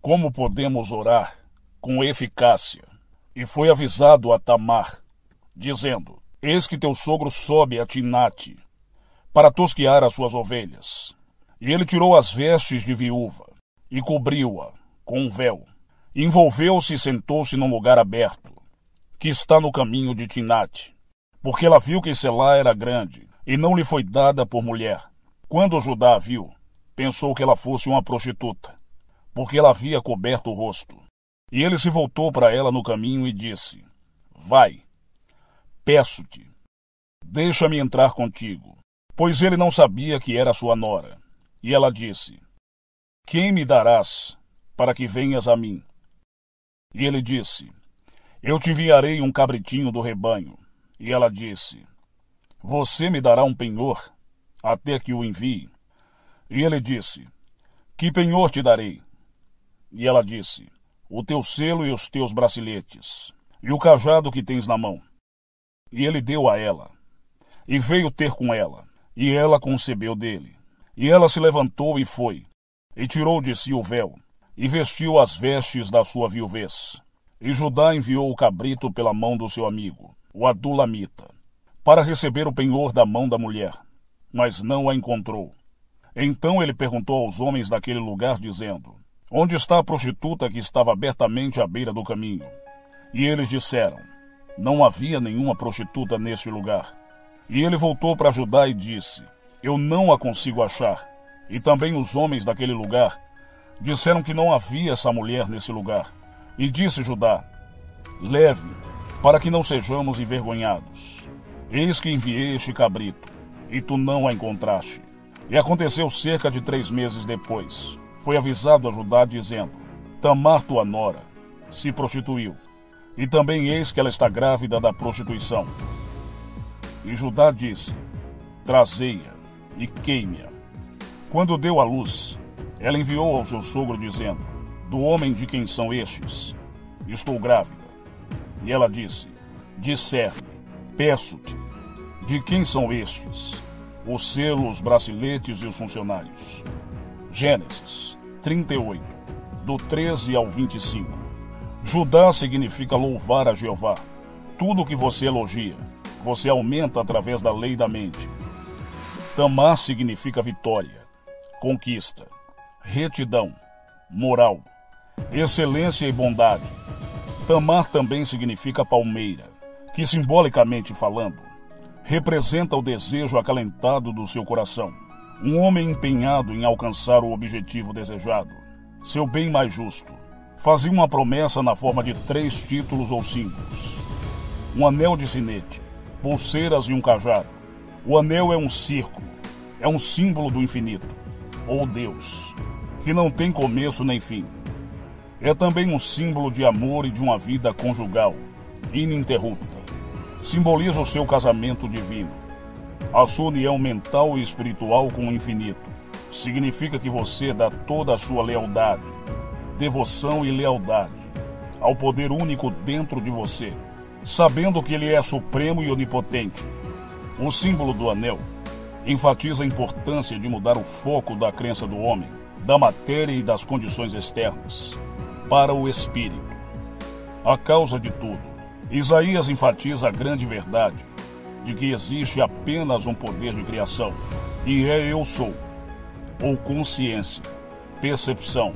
Como podemos orar com eficácia? E foi avisado a Tamar, dizendo: Eis que teu sogro sobe a Tinate para tosquear as suas ovelhas. E ele tirou as vestes de viúva e cobriu-a com um véu. Envolveu-se e sentou-se num lugar aberto, que está no caminho de Tinate, porque ela viu que Selá era grande e não lhe foi dada por mulher. Quando Judá a viu, pensou que ela fosse uma prostituta porque ela havia coberto o rosto. E ele se voltou para ela no caminho e disse: Vai, peço-te, deixa-me entrar contigo, pois ele não sabia que era sua nora. E ela disse: Quem me darás para que venhas a mim? E ele disse: Eu te enviarei um cabritinho do rebanho. E ela disse: Você me dará um penhor até que o envie. E ele disse: Que penhor te darei? E ela disse: O teu selo e os teus braceletes, e o cajado que tens na mão. E ele deu a ela, e veio ter com ela, e ela concebeu dele. E ela se levantou e foi, e tirou de si o véu, e vestiu as vestes da sua viuvez. E Judá enviou o cabrito pela mão do seu amigo, o adulamita, para receber o penhor da mão da mulher, mas não a encontrou. Então ele perguntou aos homens daquele lugar, dizendo: Onde está a prostituta que estava abertamente à beira do caminho? E eles disseram: Não havia nenhuma prostituta neste lugar. E ele voltou para Judá e disse: Eu não a consigo achar. E também os homens daquele lugar disseram que não havia essa mulher nesse lugar. E disse Judá: Leve, para que não sejamos envergonhados. Eis que enviei este cabrito, e tu não a encontraste. E aconteceu cerca de três meses depois, foi avisado a Judá dizendo: Tamar, tua nora, se prostituiu, e também eis que ela está grávida da prostituição. E Judá disse: Trazei-a e queime-a. Quando deu à luz, ela enviou ao seu sogro dizendo: Do homem de quem são estes? Estou grávida. E ela disse: Disser-me, peço-te, de quem são estes? Os selos, os braceletes e os funcionários. Gênesis, 38, do 13 ao 25. Judá significa louvar a Jeová. Tudo que você elogia, você aumenta através da lei da mente. Tamar significa vitória, conquista, retidão, moral, excelência e bondade. Tamar também significa palmeira, que simbolicamente falando, representa o desejo acalentado do seu coração um homem empenhado em alcançar o objetivo desejado, seu bem mais justo, fazia uma promessa na forma de três títulos ou símbolos: um anel de sinete, pulseiras e um cajado. O anel é um círculo, é um símbolo do infinito, ou Deus, que não tem começo nem fim. É também um símbolo de amor e de uma vida conjugal, ininterrupta. Simboliza o seu casamento divino a sua união mental e espiritual com o infinito significa que você dá toda a sua lealdade, devoção e lealdade ao poder único dentro de você, sabendo que ele é supremo e onipotente. O símbolo do anel enfatiza a importância de mudar o foco da crença do homem, da matéria e das condições externas, para o espírito. A causa de tudo. Isaías enfatiza a grande verdade de que existe apenas um poder de criação, e é eu sou, ou consciência, percepção,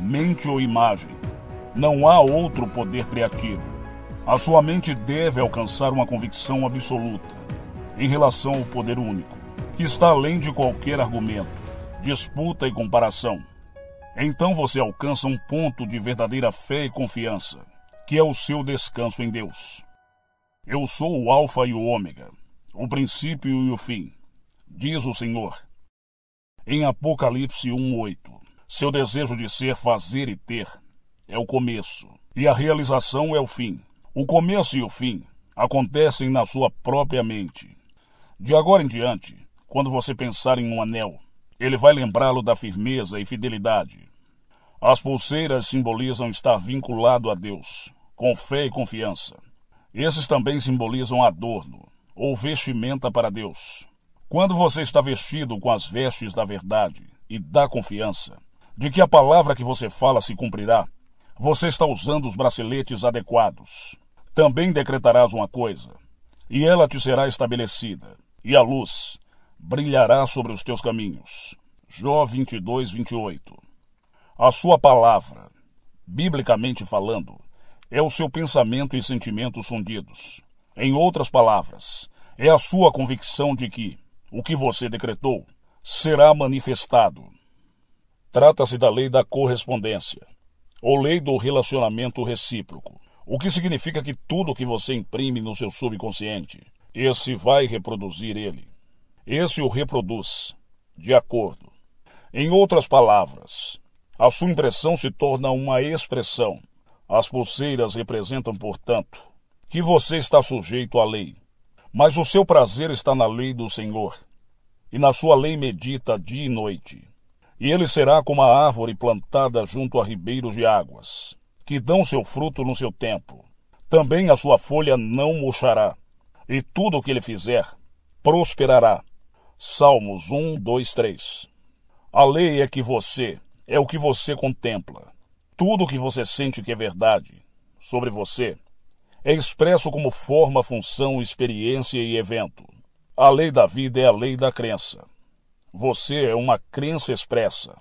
mente ou imagem. Não há outro poder criativo. A sua mente deve alcançar uma convicção absoluta em relação ao poder único, que está além de qualquer argumento, disputa e comparação. Então você alcança um ponto de verdadeira fé e confiança, que é o seu descanso em Deus. Eu sou o Alfa e o Ômega, o princípio e o fim, diz o Senhor. Em Apocalipse 1:8, seu desejo de ser, fazer e ter é o começo, e a realização é o fim. O começo e o fim acontecem na sua própria mente. De agora em diante, quando você pensar em um anel, ele vai lembrá-lo da firmeza e fidelidade. As pulseiras simbolizam estar vinculado a Deus, com fé e confiança. Esses também simbolizam adorno, ou vestimenta para Deus. Quando você está vestido com as vestes da verdade e da confiança, de que a palavra que você fala se cumprirá, você está usando os braceletes adequados. Também decretarás uma coisa, e ela te será estabelecida, e a luz brilhará sobre os teus caminhos. Jó 22, 28. A sua palavra, biblicamente falando, é o seu pensamento e sentimentos fundidos. Em outras palavras, é a sua convicção de que o que você decretou será manifestado. Trata-se da lei da correspondência, ou lei do relacionamento recíproco, o que significa que tudo que você imprime no seu subconsciente, esse vai reproduzir ele. Esse o reproduz, de acordo. Em outras palavras, a sua impressão se torna uma expressão as pulseiras representam, portanto, que você está sujeito à lei, mas o seu prazer está na lei do Senhor, e na sua lei medita dia e noite. E ele será como a árvore plantada junto a ribeiros de águas, que dão seu fruto no seu tempo. Também a sua folha não murchará, e tudo o que ele fizer prosperará. Salmos 1, 2, 3. A lei é que você, é o que você contempla. Tudo o que você sente que é verdade sobre você é expresso como forma, função, experiência e evento. A lei da vida é a lei da crença. Você é uma crença expressa.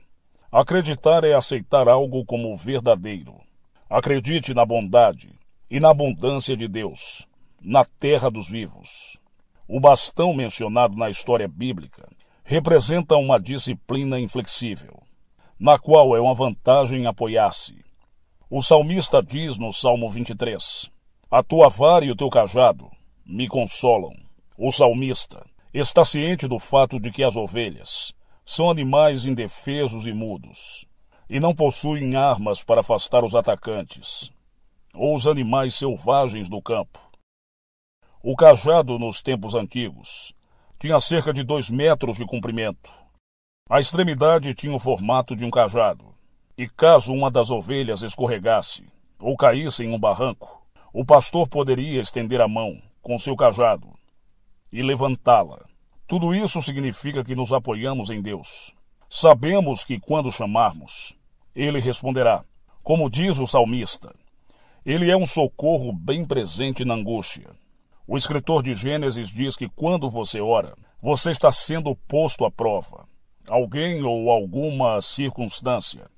Acreditar é aceitar algo como verdadeiro. Acredite na bondade e na abundância de Deus, na terra dos vivos. O bastão mencionado na história bíblica representa uma disciplina inflexível na qual é uma vantagem apoiar-se. O salmista diz no Salmo 23: A tua vara e o teu cajado me consolam. O salmista está ciente do fato de que as ovelhas são animais indefesos e mudos, e não possuem armas para afastar os atacantes, ou os animais selvagens do campo. O cajado nos tempos antigos tinha cerca de dois metros de comprimento a extremidade tinha o formato de um cajado, e caso uma das ovelhas escorregasse ou caísse em um barranco, o pastor poderia estender a mão com seu cajado e levantá-la. Tudo isso significa que nos apoiamos em Deus. Sabemos que quando chamarmos, ele responderá. Como diz o salmista, ele é um socorro bem presente na angústia. O escritor de Gênesis diz que quando você ora, você está sendo posto à prova alguém ou alguma circunstância,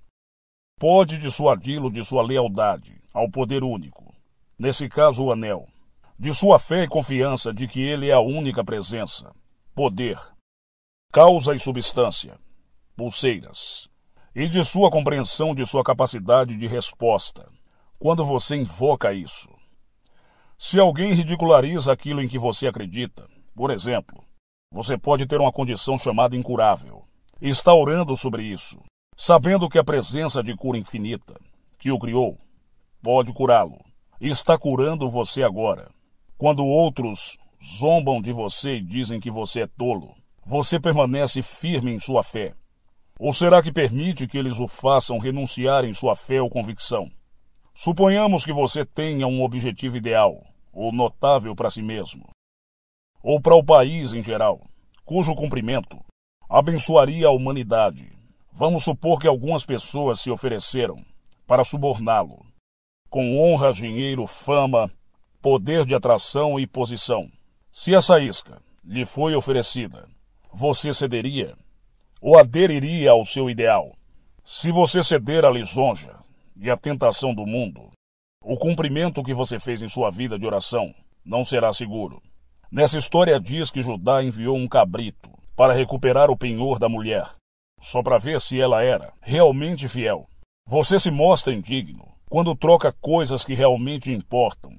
pode dissuadi-lo de sua lealdade ao poder único, nesse caso o anel, de sua fé e confiança de que ele é a única presença, poder, causa e substância, pulseiras, e de sua compreensão de sua capacidade de resposta, quando você invoca isso. Se alguém ridiculariza aquilo em que você acredita, por exemplo, você pode ter uma condição chamada incurável está orando sobre isso, sabendo que a presença de cura infinita que o criou pode curá-lo. Está curando você agora. Quando outros zombam de você e dizem que você é tolo, você permanece firme em sua fé. Ou será que permite que eles o façam renunciar em sua fé ou convicção? Suponhamos que você tenha um objetivo ideal, ou notável para si mesmo, ou para o país em geral, cujo cumprimento abençoaria a humanidade. Vamos supor que algumas pessoas se ofereceram para suborná-lo, com honra, dinheiro, fama, poder de atração e posição. Se essa isca lhe foi oferecida, você cederia ou aderiria ao seu ideal? Se você ceder à lisonja e à tentação do mundo, o cumprimento que você fez em sua vida de oração não será seguro. Nessa história diz que Judá enviou um cabrito para recuperar o penhor da mulher, só para ver se ela era realmente fiel. Você se mostra indigno quando troca coisas que realmente importam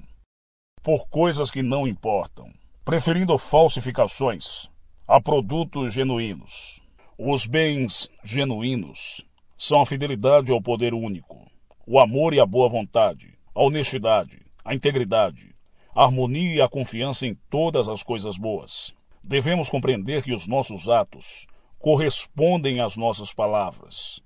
por coisas que não importam, preferindo falsificações a produtos genuínos. Os bens genuínos são a fidelidade ao poder único, o amor e a boa vontade, a honestidade, a integridade, a harmonia e a confiança em todas as coisas boas devemos compreender que os nossos atos correspondem às nossas palavras,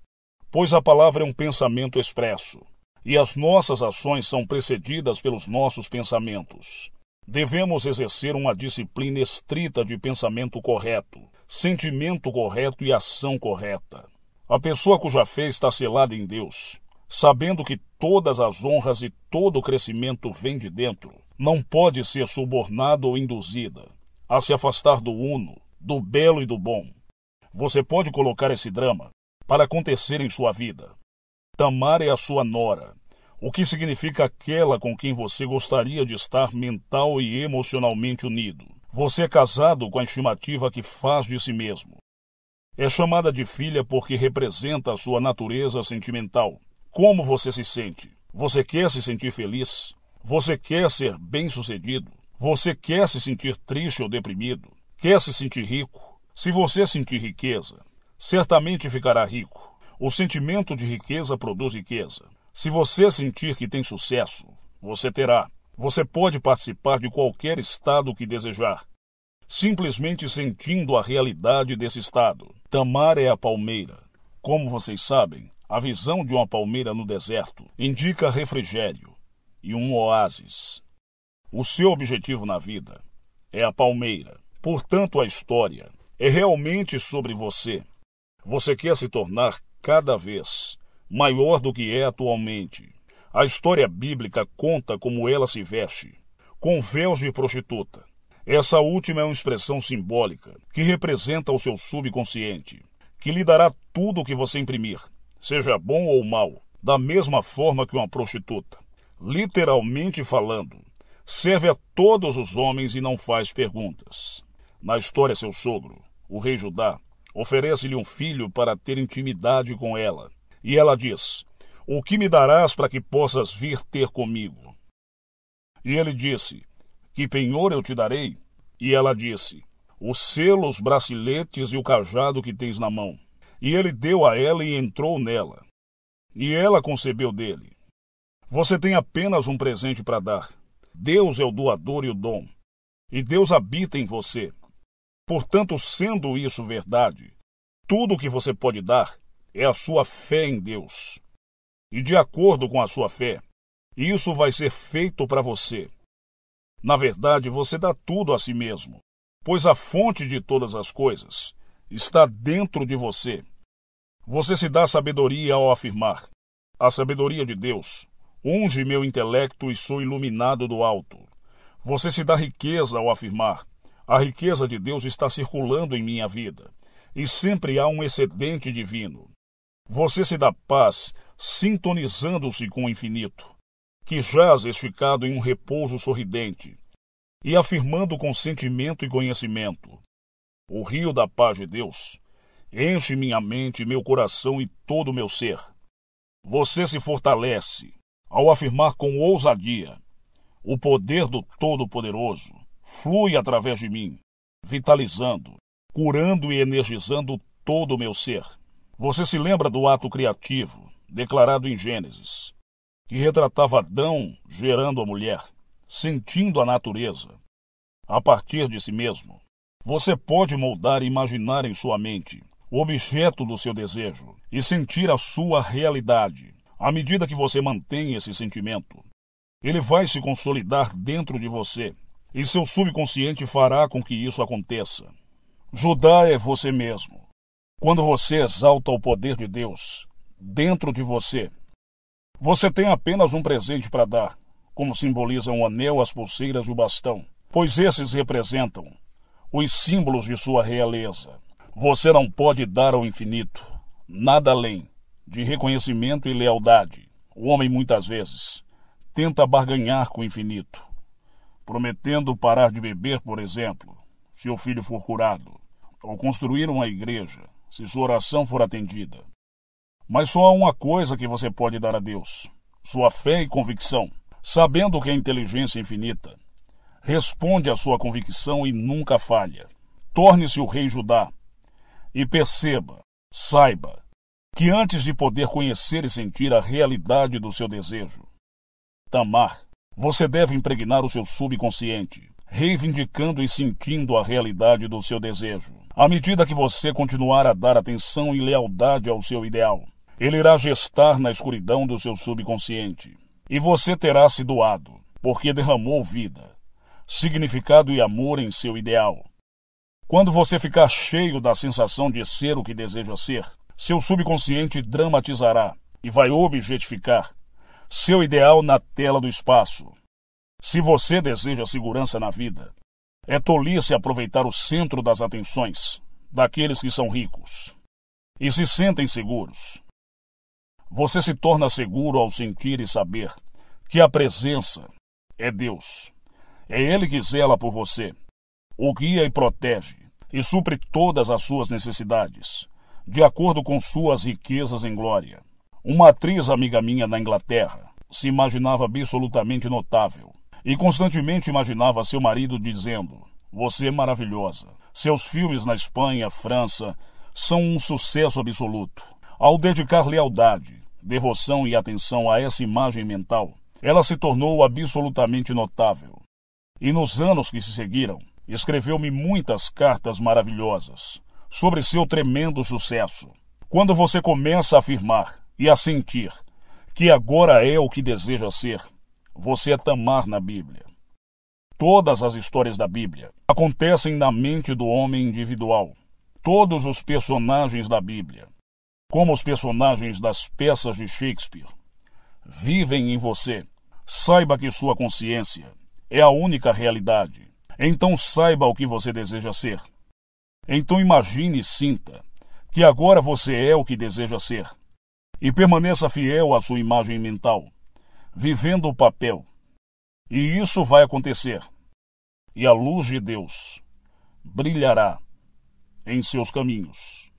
pois a palavra é um pensamento expresso e as nossas ações são precedidas pelos nossos pensamentos. Devemos exercer uma disciplina estrita de pensamento correto, sentimento correto e ação correta. A pessoa cuja fé está selada em Deus, sabendo que todas as honras e todo o crescimento vem de dentro, não pode ser subornada ou induzida a se afastar do uno, do belo e do bom. Você pode colocar esse drama para acontecer em sua vida. Tamar é a sua nora, o que significa aquela com quem você gostaria de estar mental e emocionalmente unido. Você é casado com a estimativa que faz de si mesmo. É chamada de filha porque representa a sua natureza sentimental. Como você se sente? Você quer se sentir feliz? Você quer ser bem-sucedido? Você quer se sentir triste ou deprimido? Quer se sentir rico? Se você sentir riqueza, certamente ficará rico. O sentimento de riqueza produz riqueza. Se você sentir que tem sucesso, você terá. Você pode participar de qualquer estado que desejar, simplesmente sentindo a realidade desse estado. Tamar é a palmeira. Como vocês sabem, a visão de uma palmeira no deserto indica refrigério e um oásis. O seu objetivo na vida é a palmeira. Portanto, a história é realmente sobre você. Você quer se tornar cada vez maior do que é atualmente. A história bíblica conta como ela se veste, com véus de prostituta. Essa última é uma expressão simbólica que representa o seu subconsciente, que lhe dará tudo o que você imprimir, seja bom ou mal, da mesma forma que uma prostituta. Literalmente falando, Serve a todos os homens e não faz perguntas. Na história, seu sogro, o rei Judá, oferece-lhe um filho para ter intimidade com ela. E ela diz: O que me darás para que possas vir ter comigo? E ele disse: Que penhor eu te darei? E ela disse: O selo, os braceletes e o cajado que tens na mão. E ele deu a ela e entrou nela. E ela concebeu dele. Você tem apenas um presente para dar. Deus é o doador e o dom, e Deus habita em você. Portanto, sendo isso verdade, tudo o que você pode dar é a sua fé em Deus. E de acordo com a sua fé, isso vai ser feito para você. Na verdade, você dá tudo a si mesmo, pois a fonte de todas as coisas está dentro de você. Você se dá sabedoria ao afirmar: a sabedoria de Deus Unge meu intelecto e sou iluminado do alto. Você se dá riqueza ao afirmar: a riqueza de Deus está circulando em minha vida, e sempre há um excedente divino. Você se dá paz, sintonizando-se com o infinito, que jaz esticado em um repouso sorridente, e afirmando com sentimento e conhecimento: O rio da paz de Deus enche minha mente, meu coração e todo o meu ser. Você se fortalece, ao afirmar com ousadia: O poder do Todo-Poderoso flui através de mim, vitalizando, curando e energizando todo o meu ser. Você se lembra do ato criativo, declarado em Gênesis, que retratava Adão gerando a mulher, sentindo a natureza, a partir de si mesmo. Você pode moldar e imaginar em sua mente o objeto do seu desejo e sentir a sua realidade à medida que você mantém esse sentimento, ele vai se consolidar dentro de você e seu subconsciente fará com que isso aconteça. Judá é você mesmo. Quando você exalta o poder de Deus dentro de você, você tem apenas um presente para dar, como simbolizam o anel, as pulseiras e o bastão, pois esses representam os símbolos de sua realeza. Você não pode dar ao infinito, nada além, de reconhecimento e lealdade. O homem muitas vezes tenta barganhar com o infinito, prometendo parar de beber, por exemplo, se o filho for curado, ou construir uma igreja, se sua oração for atendida. Mas só há uma coisa que você pode dar a Deus: sua fé e convicção. Sabendo que a inteligência infinita responde à sua convicção e nunca falha. Torne-se o rei Judá e perceba, saiba que antes de poder conhecer e sentir a realidade do seu desejo, Tamar, você deve impregnar o seu subconsciente, reivindicando e sentindo a realidade do seu desejo. À medida que você continuar a dar atenção e lealdade ao seu ideal, ele irá gestar na escuridão do seu subconsciente. E você terá se doado, porque derramou vida, significado e amor em seu ideal. Quando você ficar cheio da sensação de ser o que deseja ser, seu subconsciente dramatizará e vai objetificar seu ideal na tela do espaço. Se você deseja segurança na vida, é tolice aproveitar o centro das atenções daqueles que são ricos e se sentem seguros. Você se torna seguro ao sentir e saber que a presença é Deus. É Ele que zela por você, o guia e protege, e supre todas as suas necessidades, de acordo com suas riquezas em glória. Uma atriz amiga minha na Inglaterra se imaginava absolutamente notável e constantemente imaginava seu marido dizendo: Você é maravilhosa. Seus filmes na Espanha, França são um sucesso absoluto. Ao dedicar lealdade, devoção e atenção a essa imagem mental, ela se tornou absolutamente notável. E nos anos que se seguiram, escreveu-me muitas cartas maravilhosas, sobre seu tremendo sucesso. Quando você começa a afirmar e a sentir que agora é o que deseja ser, você é tamar na Bíblia. Todas as histórias da Bíblia acontecem na mente do homem individual. Todos os personagens da Bíblia, como os personagens das peças de Shakespeare, vivem em você. Saiba que sua consciência é a única realidade. Então saiba o que você deseja ser então imagine e sinta que agora você é o que deseja ser. E permaneça fiel à sua imagem mental, vivendo o papel. E isso vai acontecer. E a luz de Deus brilhará em seus caminhos.